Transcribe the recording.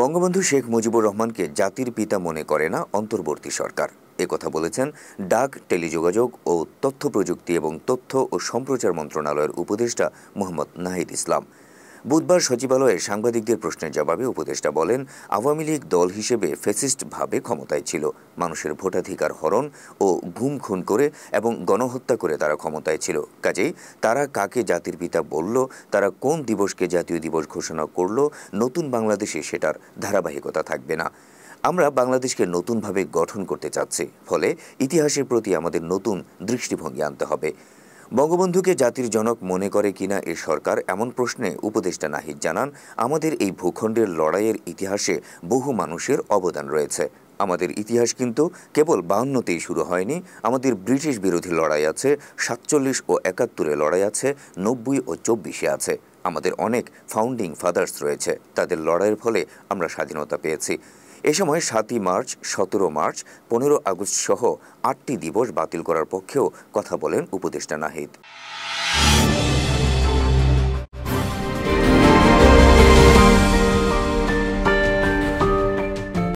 বঙ্গবন্ধু শেখ মুজিবুর রহমানকে জাতির পিতা মনে করে না অন্তর্বর্তী সরকার কথা বলেছেন ডাক টেলিযোগাযোগ ও তথ্য প্রযুক্তি এবং তথ্য ও সম্প্রচার মন্ত্রণালয়ের উপদেষ্টা মোহাম্মদ নাহিদ ইসলাম বুধবার সচিবালয়ে সাংবাদিকদের প্রশ্নের জবাবে উপদেষ্টা বলেন আওয়ামী লীগ দল হিসেবে ফেসিস্টভাবে ক্ষমতায় ছিল মানুষের ভোটাধিকার হরণ ও ঘুম খুন করে এবং গণহত্যা করে তারা ক্ষমতায় ছিল কাজেই তারা কাকে জাতির পিতা বলল তারা কোন দিবসকে জাতীয় দিবস ঘোষণা করল নতুন বাংলাদেশে সেটার ধারাবাহিকতা থাকবে না আমরা বাংলাদেশকে নতুনভাবে গঠন করতে চাচ্ছি ফলে ইতিহাসের প্রতি আমাদের নতুন দৃষ্টিভঙ্গি আনতে হবে বঙ্গবন্ধুকে জাতির জনক মনে করে কিনা এ সরকার এমন প্রশ্নে উপদেষ্টা নাহিদ জানান আমাদের এই ভূখণ্ডের লড়াইয়ের ইতিহাসে বহু মানুষের অবদান রয়েছে আমাদের ইতিহাস কিন্তু কেবল বাহান্নতেই শুরু হয়নি আমাদের ব্রিটিশ বিরোধী লড়াই আছে সাতচল্লিশ ও একাত্তরে লড়াই আছে নব্বই ও চব্বিশে আছে আমাদের অনেক ফাউন্ডিং ফাদার্স রয়েছে তাদের লড়াইয়ের ফলে আমরা স্বাধীনতা পেয়েছি এ সময় সাতই মার্চ সতেরো মার্চ পনেরো আগস্ট সহ আটটি দিবস বাতিল করার পক্ষেও কথা বলেন উপদেষ্টা নাহিদ